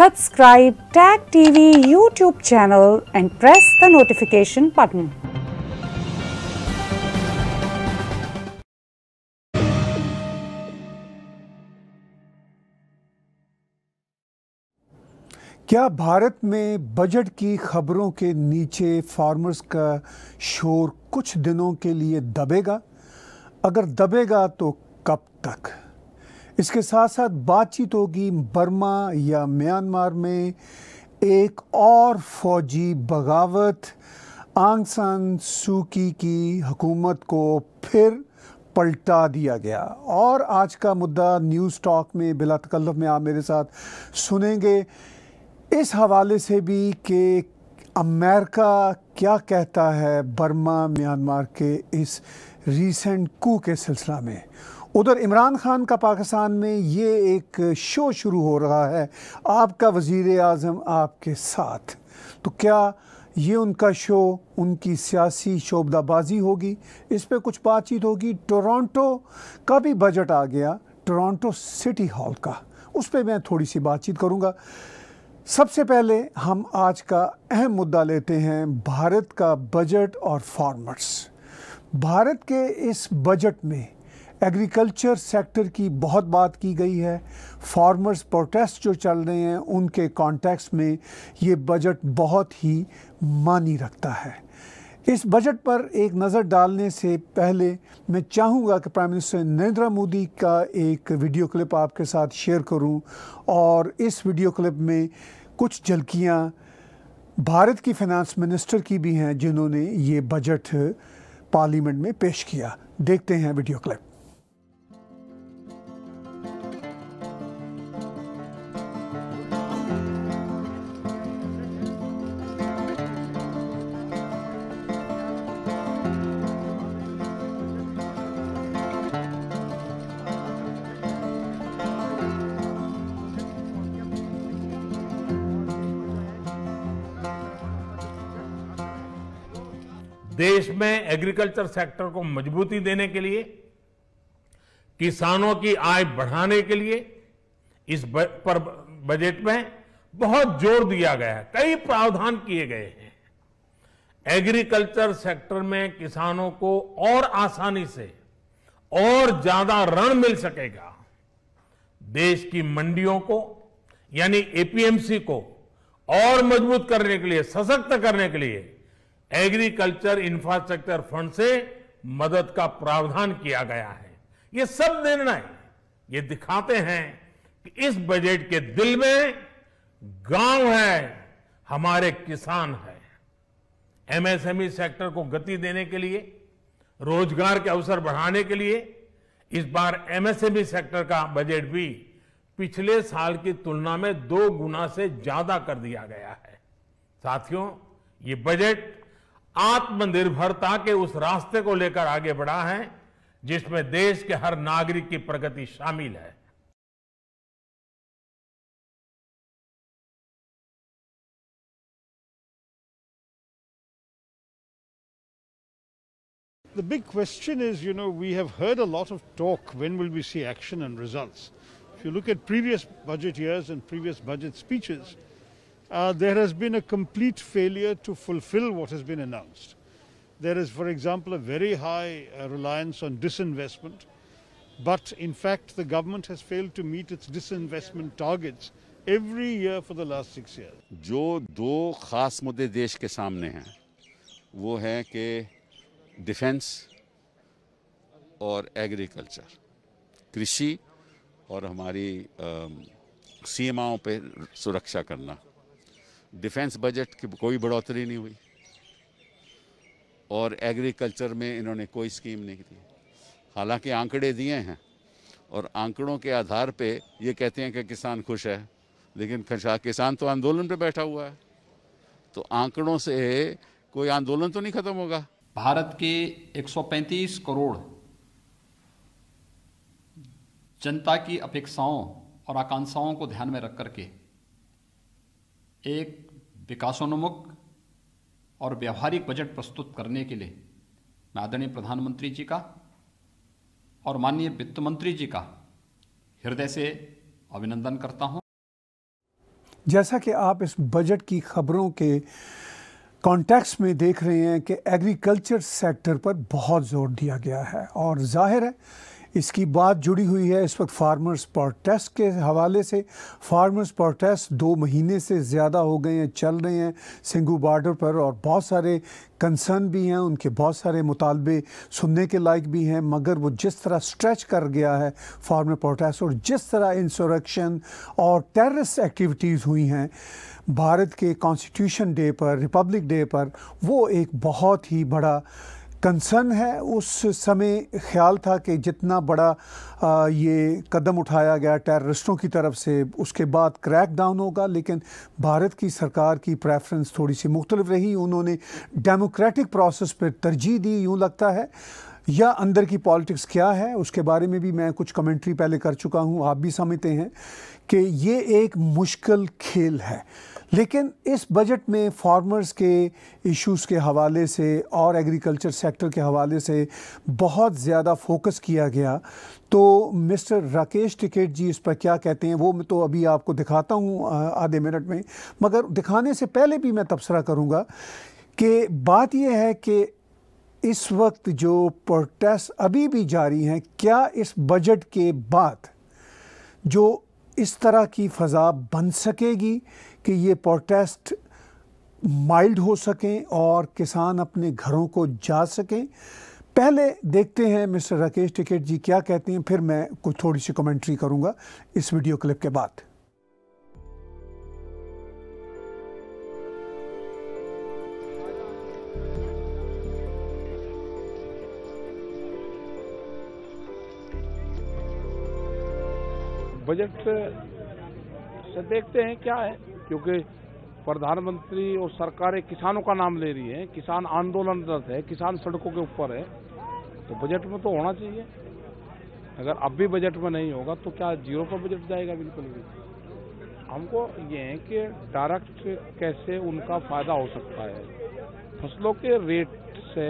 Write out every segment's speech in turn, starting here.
Subscribe Tag TV YouTube channel and press the notification button. क्या भारत में budget की खबरों के नीचे फार्मर्स का शोर कुछ दिनों के लिए दबेगा अगर दबेगा तो कब तक इसके साथ साथ बातचीत होगी बर्मा या म्यांमार में एक और फौजी बगावत आंग सान सूकी की हुकूमत को फिर पलटा दिया गया और आज का मुद्दा न्यूज़ टॉक में बिला तकल्लफ में आप मेरे साथ सुनेंगे इस हवाले से भी कि अमेरिका क्या कहता है बर्मा म्यांमार के इस रीसेंट कू के सिलसिला में उधर इमरान खान का पाकिस्तान में ये एक शो शुरू हो रहा है आपका वज़ी अजम आपके साथ तो क्या ये उनका शो उनकी सियासी शोबदाबाजी होगी इस पर कुछ बातचीत होगी टोरंटो का भी बजट आ गया टोरंटो सिटी हॉल का उस पर मैं थोड़ी सी बातचीत करूँगा सबसे पहले हम आज का अहम मुद्दा लेते हैं भारत का बजट और फार्मर्स भारत के इस बजट में एग्रीकल्चर सेक्टर की बहुत बात की गई है फार्मर्स प्रोटेस्ट जो चल रहे हैं उनके कॉन्टेक्स में ये बजट बहुत ही मानी रखता है इस बजट पर एक नज़र डालने से पहले मैं चाहूँगा कि प्राइम मिनिस्टर नरेंद्र मोदी का एक वीडियो क्लिप आपके साथ शेयर करूँ और इस वीडियो क्लिप में कुछ झलकियाँ भारत की फाइनेंस मिनिस्टर की भी हैं जिन्होंने ये बजट पार्लियामेंट में पेश किया देखते हैं वीडियो क्लिप देश में एग्रीकल्चर सेक्टर को मजबूती देने के लिए किसानों की आय बढ़ाने के लिए इस पर बजट में बहुत जोर दिया गया है कई प्रावधान किए गए हैं एग्रीकल्चर सेक्टर में किसानों को और आसानी से और ज्यादा ऋण मिल सकेगा देश की मंडियों को यानी एपीएमसी को और मजबूत करने के लिए सशक्त करने के लिए एग्रीकल्चर इंफ्रास्ट्रक्चर फंड से मदद का प्रावधान किया गया है ये सब निर्णय ये दिखाते हैं कि इस बजट के दिल में गांव है हमारे किसान है एमएसएमई सेक्टर को गति देने के लिए रोजगार के अवसर बढ़ाने के लिए इस बार एमएसएमई सेक्टर का बजट भी पिछले साल की तुलना में दो गुना से ज्यादा कर दिया गया है साथियों ये बजट आत्मनिर्भरता के उस रास्ते को लेकर आगे बढ़ा है जिसमें देश के हर नागरिक की प्रगति शामिल है The big question is, you know, we have heard a lot of talk. When will we see action and results? If you look at previous budget years and previous budget speeches, uh, there has been a complete failure to fulfill what has been announced. There is, for example, a very high uh, reliance on disinvestment, but in fact, the government has failed to meet its disinvestment targets every year for the last six years. जो दो खास मुद्दे देश के सामने हैं वो है कि डिफेंस और एग्रीकल्चर कृषि और हमारी सीमाओं पे सुरक्षा करना डिफेंस बजट की कोई बढ़ोतरी नहीं हुई और एग्रीकल्चर में इन्होंने कोई स्कीम नहीं दी हालांकि आंकड़े दिए हैं और आंकड़ों के आधार पे ये कहते हैं कि किसान खुश है लेकिन किसान तो आंदोलन पे बैठा हुआ है तो आंकड़ों से कोई आंदोलन तो नहीं खत्म होगा भारत के 135 करोड़ जनता की अपेक्षाओं और आकांक्षाओं को ध्यान में रख करके एक विकासोन्मुख और व्यावहारिक बजट प्रस्तुत करने के लिए मैं आदरणीय प्रधानमंत्री जी का और माननीय वित्त मंत्री जी का हृदय से अभिनंदन करता हूं। जैसा कि आप इस बजट की खबरों के कॉन्टेक्स्ट में देख रहे हैं कि एग्रीकल्चर सेक्टर पर बहुत जोर दिया गया है और जाहिर है इसकी बात जुड़ी हुई है इस वक्त फार्मर्स प्रोटेस्ट के हवाले से फार्मर्स प्रोटेस्ट दो महीने से ज़्यादा हो गए हैं चल रहे हैं सिंगू बार्डर पर और बहुत सारे कंसर्न भी हैं उनके बहुत सारे मुतालबे सुनने के लायक भी हैं मगर वो जिस तरह स्ट्रेच कर गया है फार्मर प्रोटेस्ट और जिस तरह इंसोरक्शन और टेररिस्ट एक्टिविटीज़ हुई हैं भारत के कॉन्स्टिट्यूशन डे पर रिपब्लिक डे पर वो एक बहुत ही बड़ा कंसर्न है उस समय ख्याल था कि जितना बड़ा ये कदम उठाया गया टेररिस्टों की तरफ से उसके बाद क्रैक डाउन होगा लेकिन भारत की सरकार की प्रेफरेंस थोड़ी सी मुख्तलिफ रही उन्होंने डेमोक्रेटिक प्रोसेस पर तरजीह दी यूँ लगता है या अंदर की पॉलिटिक्स क्या है उसके बारे में भी मैं कुछ कमेंट्री पहले कर चुका हूँ आप भी समझते हैं कि ये एक मुश्किल खेल है लेकिन इस बजट में फार्मर्स के इश्यूज के हवाले से और एग्रीकल्चर सेक्टर के हवाले से बहुत ज़्यादा फोकस किया गया तो मिस्टर राकेश टिकेट जी इस पर क्या कहते हैं वो मैं तो अभी आपको दिखाता हूँ आधे मिनट में मगर दिखाने से पहले भी मैं तबसरा करूँगा कि बात यह है कि इस वक्त जो प्रोटेस्ट अभी भी जारी हैं क्या इस बजट के बाद जो इस तरह की फ़जा बन सकेगी कि ये प्रोटेस्ट माइल्ड हो सकें और किसान अपने घरों को जा सकें पहले देखते हैं मिस्टर राकेश टिकेट जी क्या कहते हैं फिर मैं कुछ थोड़ी सी कमेंट्री करूंगा इस वीडियो क्लिप के बाद बजट से देखते हैं क्या है क्योंकि प्रधानमंत्री और सरकारें किसानों का नाम ले रही हैं किसान आंदोलनरत है किसान सड़कों के ऊपर है तो बजट में तो होना चाहिए अगर अब भी बजट में नहीं होगा तो क्या जीरो पर बजट जाएगा बिल्कुल भी हमको ये है कि डायरेक्ट कैसे उनका फायदा हो सकता है फसलों के रेट से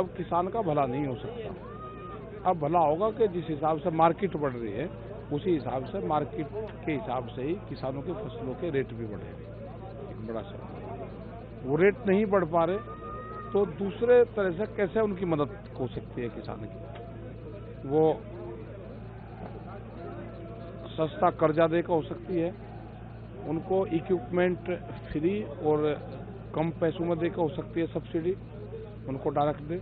अब किसान का भला नहीं हो सकता अब भला होगा कि जिस हिसाब से मार्केट बढ़ रही है उसी हिसाब से मार्केट के हिसाब से ही किसानों की फसलों के रेट भी बढ़ेंगे एक बड़ा सवाल वो रेट नहीं बढ़ पा रहे तो दूसरे तरह से कैसे उनकी मदद हो सकती है किसान की वो सस्ता कर्जा देकर हो सकती है उनको इक्विपमेंट फ्री और कम पैसों में देकर हो सकती है सब्सिडी उनको डायरेक्ट दे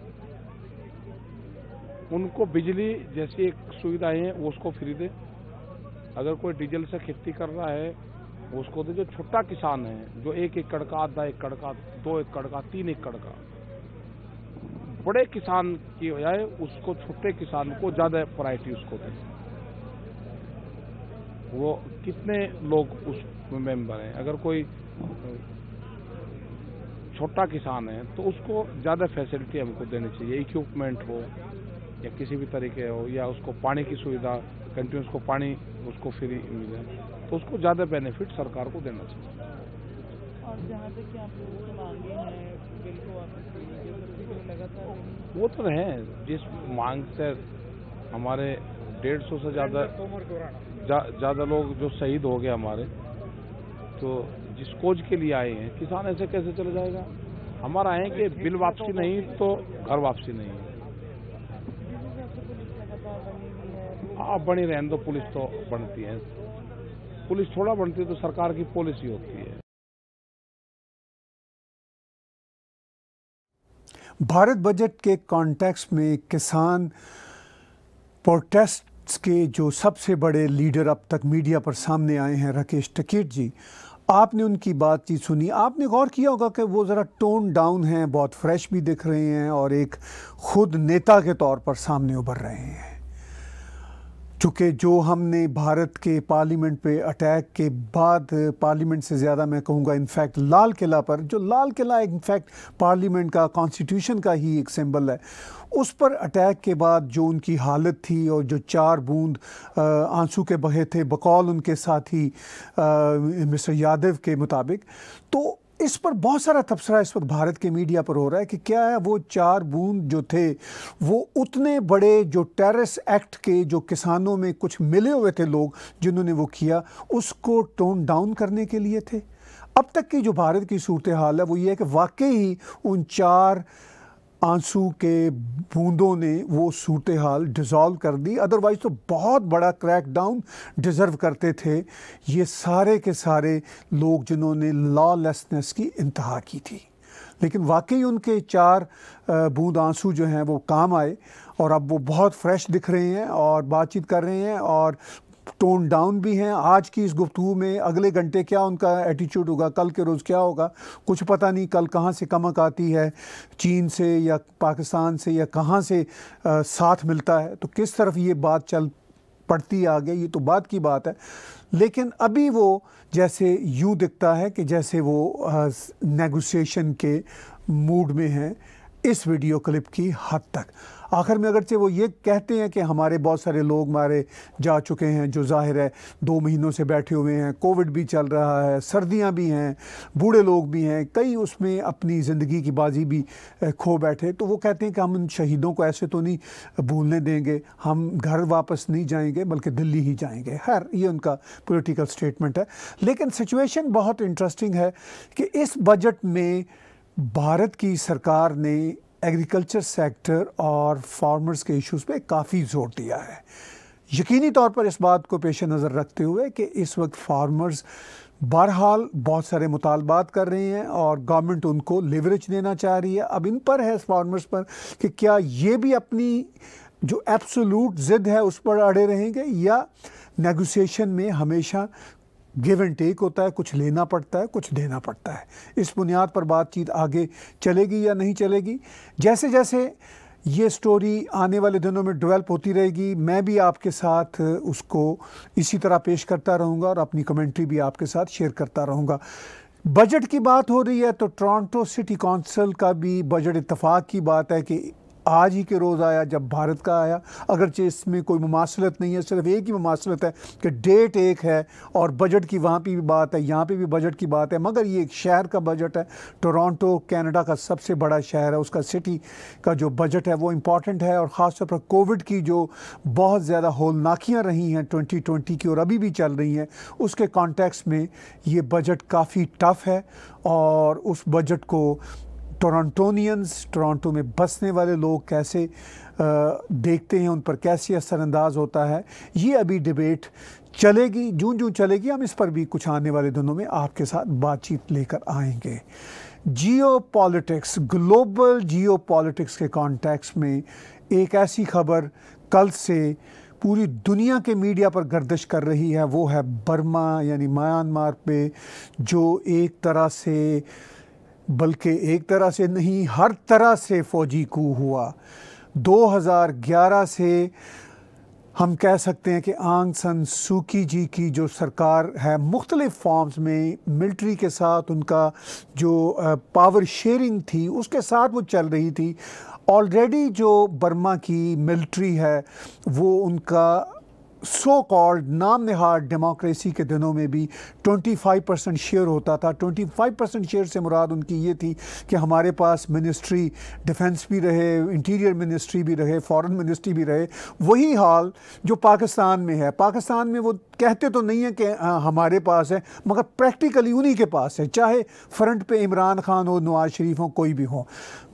उनको बिजली जैसी एक सुविधाएं हैं वो उसको फ्री दे अगर कोई डीजल से खेती कर रहा है उसको तो जो छोटा किसान है जो एक एकड़ का आधा एकड़ का दो एकड़ का तीन एकड़ का बड़े किसान की बजाय उसको छोटे किसान को ज्यादा प्रायरिटी उसको दे वो कितने लोग उस मेंबर हैं अगर कोई छोटा किसान है तो उसको ज़्यादा फैसिलिटी हमको देनी चाहिए इक्विपमेंट हो या किसी भी तरीके हो या उसको पानी की सुविधा कंटिन्यूस को पानी उसको फ्री मिले तो उसको ज़्यादा बेनिफिट सरकार को देना चाहिए वो तो रहे जिस मांग से हमारे डेढ़ सौ से ज़्यादा तो ज़्यादा लोग जो शहीद हो गए हमारे तो जिस कोज के लिए आए हैं किसान ऐसे कैसे चला जाएगा हमारा है कि बिल वापसी तो नहीं तो घर वापसी नहीं है आप बने रहें तो पुलिस तो बनती है पुलिस थोड़ा बनती है तो सरकार की पॉलिसी होती है भारत बजट के कॉन्टेक्स्ट में किसान प्रोटेस्ट के जो सबसे बड़े लीडर अब तक मीडिया पर सामने आए हैं राकेश टकेट जी आपने उनकी बातचीत सुनी आपने गौर किया होगा कि वो ज़रा टोन डाउन हैं बहुत फ्रेश भी दिख रहे हैं और एक खुद नेता के तौर पर सामने उभर रहे हैं चूँकि जो हमने भारत के पार्लियामेंट पे अटैक के बाद पार्लियामेंट से ज़्यादा मैं कहूँगा इनफैक्ट लाल किला पर जो लाल किला इनफैक्ट पार्लियामेंट का कॉन्स्टिट्यूशन का ही एक सिंबल है उस पर अटैक के बाद जो उनकी हालत थी और जो चार बूंद आंसू के बहे थे बकौल उनके साथी मिस्टर यादव के मुताबिक तो इस पर बहुत सारा तबसरा इस वक्त भारत के मीडिया पर हो रहा है कि क्या है वो चार बूंद जो थे वो उतने बड़े जो टेरिस एक्ट के जो किसानों में कुछ मिले हुए थे लोग जिन्होंने वो किया उसको टोन डाउन करने के लिए थे अब तक की जो भारत की सूरत हाल है वो ये है कि वाकई ही उन चार आंसू के बूंदों ने वो सूरत हाल डिज़ोल्व कर दी अदरवाइज़ तो बहुत बड़ा क्रैक डाउन डिज़र्व करते थे ये सारे के सारे लोग जिन्होंने लॉलेसनेस की इंतहा की थी लेकिन वाकई उनके चार बूंद आंसू जो हैं वो काम आए और अब वो बहुत फ्रेश दिख रहे हैं और बातचीत कर रहे हैं और टोन डाउन भी हैं आज की इस गुफ्तु में अगले घंटे क्या उनका एटीट्यूड होगा कल के रोज़ क्या होगा कुछ पता नहीं कल कहाँ से कमक आती है चीन से या पाकिस्तान से या कहाँ से आ, साथ मिलता है तो किस तरफ ये बात चल पड़ती आगे ये तो बात की बात है लेकिन अभी वो जैसे यूँ दिखता है कि जैसे वो नेगोशिएशन के मूड में हैं इस वीडियो क्लिप की हद तक आखिर में अगरचे वो ये कहते हैं कि हमारे बहुत सारे लोग मारे जा चुके हैं जो जाहिर है दो महीनों से बैठे हुए हैं कोविड भी चल रहा है सर्दियां भी हैं बूढ़े लोग भी हैं कई उसमें अपनी ज़िंदगी की बाजी भी खो बैठे तो वो कहते हैं कि हम उन शहीदों को ऐसे तो नहीं भूलने देंगे हम घर वापस नहीं जाएंगे बल्कि दिल्ली ही जाएंगे हर ये उनका पोलिटिकल स्टेटमेंट है लेकिन सिचुएशन बहुत इंटरेस्टिंग है कि इस बजट में भारत की सरकार ने एग्रीकल्चर सेक्टर और फार्मर्स के इश्यूज पे काफ़ी जोर दिया है यकीनी तौर पर इस बात को पेश नज़र रखते हुए कि इस वक्त फार्मर्स बहरहाल बहुत सारे मुतालबात कर रहे हैं और गवर्नमेंट उनको लेवरेज देना चाह रही है अब इन पर है फार्मर्स पर कि क्या ये भी अपनी जो एब्सोलूट ज़िद है उस पर अड़े रहेंगे या नेगोशिएशन में हमेशा गिव एंड टेक होता है कुछ लेना पड़ता है कुछ देना पड़ता है इस बुनियाद पर बातचीत आगे चलेगी या नहीं चलेगी जैसे जैसे ये स्टोरी आने वाले दिनों में डेवलप होती रहेगी मैं भी आपके साथ उसको इसी तरह पेश करता रहूँगा और अपनी कमेंट्री भी आपके साथ शेयर करता रहूँगा बजट की बात हो रही है तो टोरंटो सिटी काउंसिल का भी बजट इतफाक़ की बात है कि आज ही के रोज़ आया जब भारत का आया अगरचे इसमें कोई मुमासलत नहीं है सिर्फ एक ही मुमासलत है कि डेट एक है और बजट की वहाँ पर भी बात है यहाँ पर भी बजट की बात है मगर ये एक शहर का बजट है टोरोंटो कैनेडा का सबसे बड़ा शहर है उसका सिटी का जो बजट है वो इम्पॉर्टेंट है और ख़ासतौर पर कोविड की जो बहुत ज़्यादा होलनाकियाँ रही हैं ट्वेंटी ट्वेंटी की और अभी भी चल रही हैं उसके कॉन्टेक्स में ये बजट काफ़ी टफ है और उस बजट को टोरंटोनियंस टोरंटो में बसने वाले लोग कैसे देखते हैं उन पर कैसे असरानंदाज होता है ये अभी डिबेट चलेगी जूं जूं चलेगी हम इस पर भी कुछ आने वाले दिनों में आपके साथ बातचीत लेकर आएंगे geopolitics global geopolitics के कॉन्टेक्स्ट में एक ऐसी खबर कल से पूरी दुनिया के मीडिया पर गर्दिश कर रही है वो है बर्मा यानी म्यांमार पे जो एक तरह से बल्कि एक तरह से नहीं हर तरह से फौजी कू हुआ 2011 से हम कह सकते हैं कि आंग सन सूकी जी की जो सरकार है मुख्तलिफ फॉर्म्स में मिलिट्री के साथ उनका जो पावर शेयरिंग थी उसके साथ वो चल रही थी ऑलरेडी जो बर्मा की मिलिट्री है वो उनका सो कॉल्ड नाम नहाद डेमोक्रेसी के दिनों में भी 25 परसेंट शेयर होता था 25 परसेंट शेयर से मुराद उनकी ये थी कि हमारे पास मिनिस्ट्री डिफेंस भी रहे इंटीरियर मिनिस्ट्री भी रहे फॉरेन मिनिस्ट्री भी रहे वही हाल जो पाकिस्तान में है पाकिस्तान में वो कहते तो नहीं है कि हमारे पास है मगर प्रैक्टिकली उन्हीं के पास है चाहे फ्रंट पे इमरान खान हो नवाज शरीफ हो कोई भी हो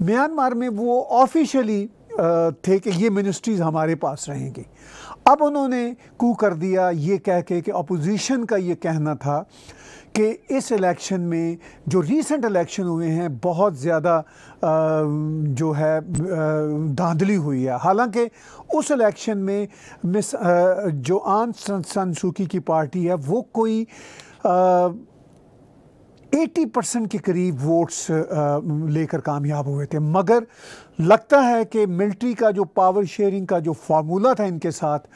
म्यांमार में वो ऑफिशली थे कि ये मिनिस्ट्रीज़ हमारे पास रहेंगी अब उन्होंने कू कर दिया ये कह के कि अपोजिशन का ये कहना था कि इस इलेक्शन में जो रीसेंट इलेक्शन हुए हैं बहुत ज़्यादा जो है धांधली हुई है हालांकि उस इलेक्शन में मिस जो आन सनसुकी की पार्टी है वो कोई आ, 80 परसेंट के करीब वोट्स लेकर कामयाब हुए थे मगर लगता है कि मिलिट्री का जो पावर शेयरिंग का जो फार्मूला था इनके साथ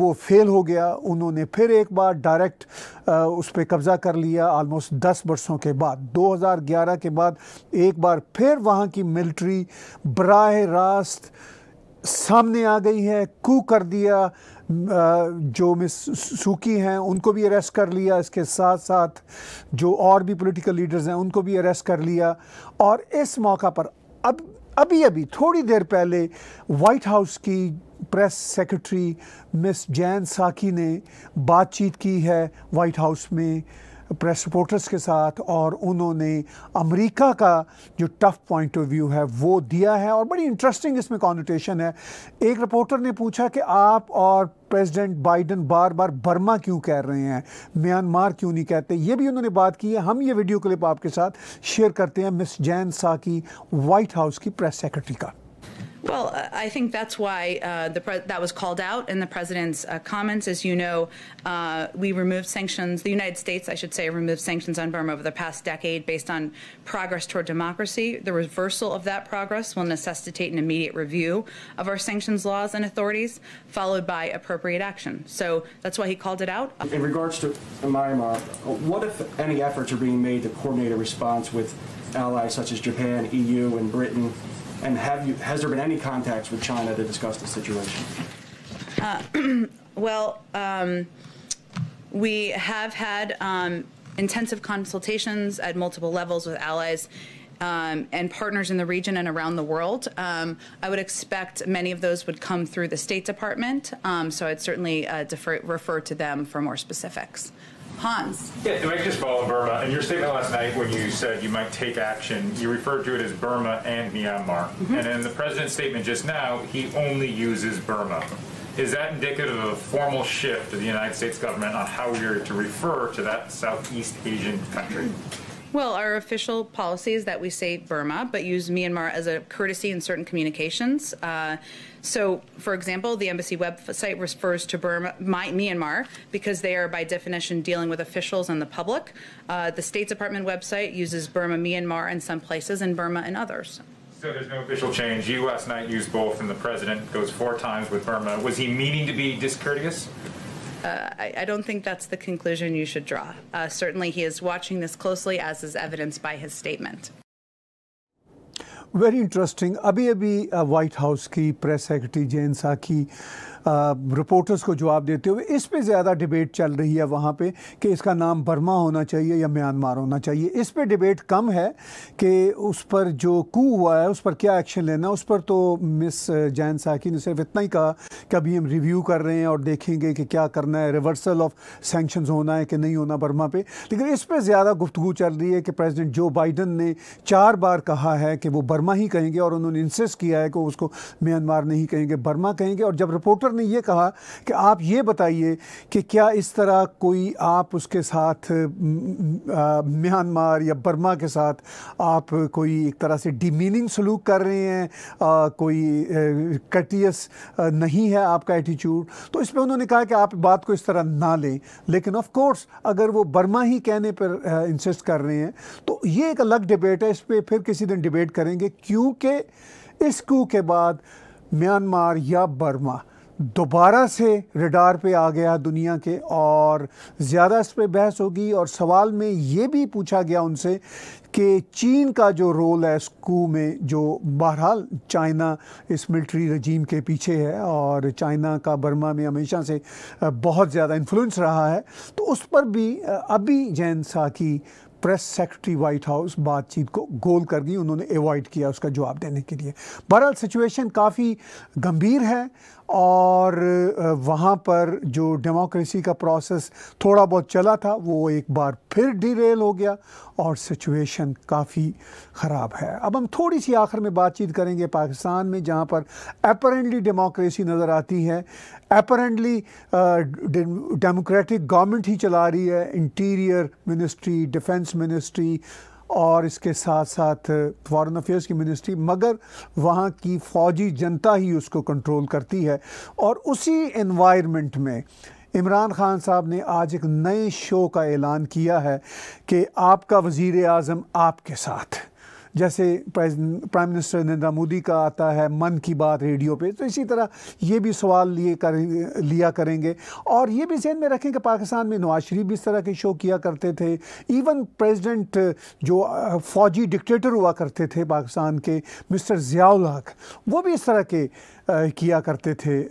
वो फेल हो गया उन्होंने फिर एक बार डायरेक्ट उस पर कब्ज़ा कर लिया आलमोस्ट 10 वर्षों के बाद 2011 के बाद एक बार फिर वहाँ की मिलिट्री बरह रास्त सामने आ गई है कू कर दिया जो मिस सूकी हैं उनको भी अरेस्ट कर लिया इसके साथ साथ जो और भी पॉलिटिकल लीडर्स हैं उनको भी अरेस्ट कर लिया और इस मौका पर अब अभी अभी थोड़ी देर पहले वाइट हाउस की press secretary Miss Jen Psaki ने बातचीत की है वाइट हाउस में प्रेस रिपोर्टर्स के साथ और उन्होंने अमेरिका का जो टफ पॉइंट ऑफ व्यू है वो दिया है और बड़ी इंटरेस्टिंग इसमें कॉन्टेशन है एक रिपोर्टर ने पूछा कि आप और प्रेसिडेंट बाइडन बार बार बर्मा क्यों कह रहे हैं म्यांमार क्यों नहीं कहते ये भी उन्होंने बात की है हम ये वीडियो क्लिप आपके साथ शेयर करते हैं Miss Jen Psaki White House की प्रेस सेक्रेटरी का Well, I think that's why uh, that was called out in the president's uh, comments. As you know, uh, we removed sanctions. The United States, I should say, removed sanctions on Burma over the past decade based on progress toward democracy. The reversal of that progress will necessitate an immediate review of our sanctions laws and authorities, followed by appropriate action. So that's why he called it out. In regards to Myanmar, what if any efforts are being made to coordinate a response with allies such as Japan, EU, and Britain? And have you, has there been any contacts with China to discuss the situation? Uh, well, um, we have had um, intensive consultations at multiple levels with allies um, and partners in the region and around the world. Um, I would expect many of those would come through the State Department, um, so I'd certainly uh, defer, refer to them for more specifics. Hans. Yeah, if I just follow Burma. In your statement last night, when you said you might take action, you referred to it as Burma and Myanmar. Mm-hmm. And in the president's statement just now, he only uses Burma. Is that indicative of a formal shift of the United States government on how we are to refer to that Southeast Asian country? Mm-hmm. Well, our official policy is that we say Burma, but use Myanmar as a courtesy in certain communications. Uh, so, for example, the embassy website refers to Burma, my, Myanmar because they are, by definition, dealing with officials and the public. Uh, the State Department website uses Burma, Myanmar in some places, and Burma in others. So there's no official change. You last night used both, and the president goes four times with Burma. Was he meaning to be discourteous? Uh, I, I, don't think that's the conclusion you should draw. Uh, certainly, he is watching this closely, as is evidenced by his statement. Very interesting. Abhi अभी uh, White House key press secretary Jen Psaki reporters को जवाब देते हुए इस पे ज़्यादा debate चल रही है वहाँ पे कि इसका नाम बर्मा होना चाहिए या म्यांमार होना चाहिए इस पे डिबेट कम है कि उस पर जो कू हुआ है उस पर क्या एक्शन लेना उस पर तो मिस जैन साकी ने सिर्फ इतना ही कहा कि अभी हम रिव्यू कर रहे हैं और देखेंगे कि क्या करना है रिवर्सल ऑफ सेंक्शन होना है कि नहीं होना बर्मा पर लेकिन इस पर ज़्यादा गुफ्तु चल रही है कि प्रेजिडेंट जो बाइडन ने चार बार कहा है कि वो बर्मा ही कहेंगे और उन्होंने इंसिस किया है कि उसको म्यांमार नहीं कहेंगे बर्मा कहेंगे और जब रिपोर्टर ने ये कहा कि आप ये बताइए कि क्या इस तरह कोई आप उसके साथ म्यांमार या बर्मा के साथ आप कोई एक तरह से डिमीनिंग सलूक कर रहे हैं आ, कोई कटियस नहीं है आपका एटीट्यूड तो इस पर उन्होंने कहा कि आप बात को इस तरह ना लें लेकिन ऑफ कोर्स अगर वो बर्मा ही कहने पर इंसिस्ट कर रहे हैं तो ये एक अलग डिबेट है इस पर फिर किसी दिन डिबेट करेंगे क्योंकि इस कू के बाद म्यांमार या बर्मा दोबारा से रडार पे आ गया दुनिया के और ज़्यादा इस पर बहस होगी और सवाल में ये भी पूछा गया उनसे कि चीन का जो रोल है स्कू में जो बहरहाल चाइना इस मिलिट्री रजीम के पीछे है और चाइना का बर्मा में हमेशा से बहुत ज़्यादा इन्फ्लुएंस रहा है तो उस पर भी अभी जैन साकी प्रेस सेक्रेटरी वाइट हाउस बातचीत को गोल कर गई उन्होंने एवॉइड किया उसका जवाब देने के लिए बहरहाल सिचुएशन काफ़ी गंभीर है और वहाँ पर जो डेमोक्रेसी का प्रोसेस थोड़ा बहुत चला था वो एक बार फिर डिरेल हो गया और सिचुएशन काफ़ी ख़राब है अब हम थोड़ी सी आखिर में बातचीत करेंगे पाकिस्तान में जहाँ पर अपरेंटली डेमोक्रेसी नज़र आती है अपरेंटली डेमोक्रेटिक गवर्नमेंट ही चला रही है इंटीरियर मिनिस्ट्री डिफेंस मिनिस्ट्री और इसके साथ साथ फॉरेन अफेयर्स की मिनिस्ट्री मगर वहाँ की फ़ौजी जनता ही उसको कंट्रोल करती है और उसी इन्वायरमेंट में इमरान खान साहब ने आज एक नए शो का ऐलान किया है कि आपका वज़ी अजम आपके साथ जैसे प्राइम मिनिस्टर नरेंद्र मोदी का आता है मन की बात रेडियो पे तो इसी तरह ये भी सवाल लिए कर लिया करेंगे और ये भी जहन में रखें कि पाकिस्तान में नवाज शरीफ भी इस तरह के शो किया करते थे इवन प्रेसिडेंट जो फौजी डिक्टेटर हुआ करते थे पाकिस्तान के मिस्टर ज़ियाउल हक वो भी इस तरह के आ, किया करते थे आ,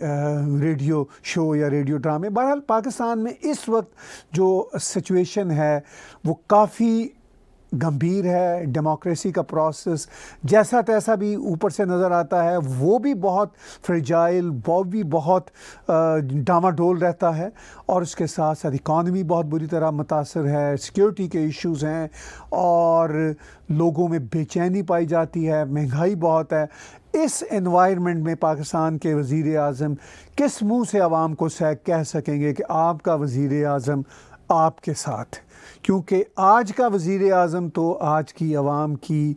रेडियो शो या रेडियो ड्रामे बहरहाल पाकिस्तान में इस वक्त जो सिचुएशन है वो काफ़ी गंभीर है डेमोक्रेसी का प्रोसेस जैसा तैसा भी ऊपर से नज़र आता है वो भी बहुत फ्रिजाइल वो भी बहुत डामाडोल रहता है और उसके साथ साथ इकॉनमी बहुत बुरी तरह मुतासर है सिक्योरिटी के इश्यूज हैं और लोगों में बेचैनी पाई जाती है महंगाई बहुत है इस इन्वायरमेंट में पाकिस्तान के वज़ी अजम किस मुँह से आवाम को सह कह सकेंगे कि आपका वज़ी अजम आपके साथ है क्योंकि आज का वज़ी अजम तो आज की आवाम की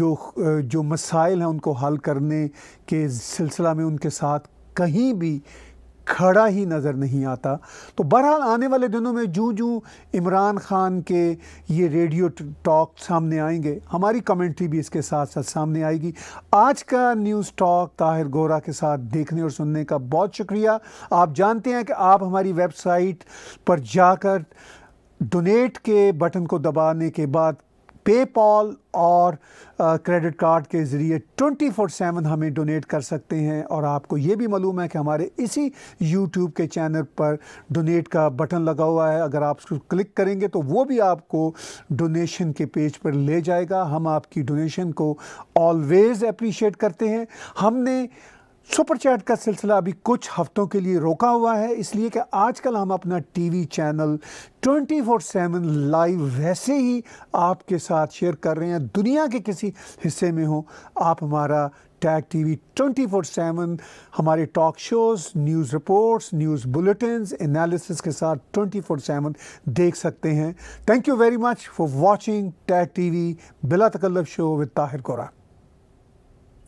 जो जो मसाइल हैं उनको हल करने के सिलसिला में उनके साथ कहीं भी खड़ा ही नज़र नहीं आता तो बहरहाल आने वाले दिनों में जूँ जूँ इमरान ख़ान के ये रेडियो टॉक सामने आएंगे हमारी कमेंट्री भी इसके साथ साथ सामने आएगी आज का न्यूज़ टॉक ताहिर गोरा के साथ देखने और सुनने का बहुत शुक्रिया आप जानते हैं कि आप हमारी वेबसाइट पर जाकर डोनेट के बटन को दबाने के बाद पेपॉल और क्रेडिट कार्ड के ज़रिए 24/7 हमें डोनेट कर सकते हैं और आपको ये भी मालूम है कि हमारे इसी यूट्यूब के चैनल पर डोनेट का बटन लगा हुआ है अगर आप उसको क्लिक करेंगे तो वो भी आपको डोनेशन के पेज पर ले जाएगा हम आपकी डोनेशन को ऑलवेज़ अप्रिशिएट करते हैं हमने सुपर चैट का सिलसिला अभी कुछ हफ्तों के लिए रोका हुआ है इसलिए कि आजकल हम अपना TV channel 24 four seven live वैसे ही आपके साथ शेयर कर रहे हैं दुनिया के किसी हिस्से में हो आप हमारा टैग टीवी 24 सेवन हमारे talk shows news reports news bulletin analysis के साथ 24 सेवन देख सकते हैं thank you very much for watching tag वी बिला तकल्लब शो विद ताहिर कोरा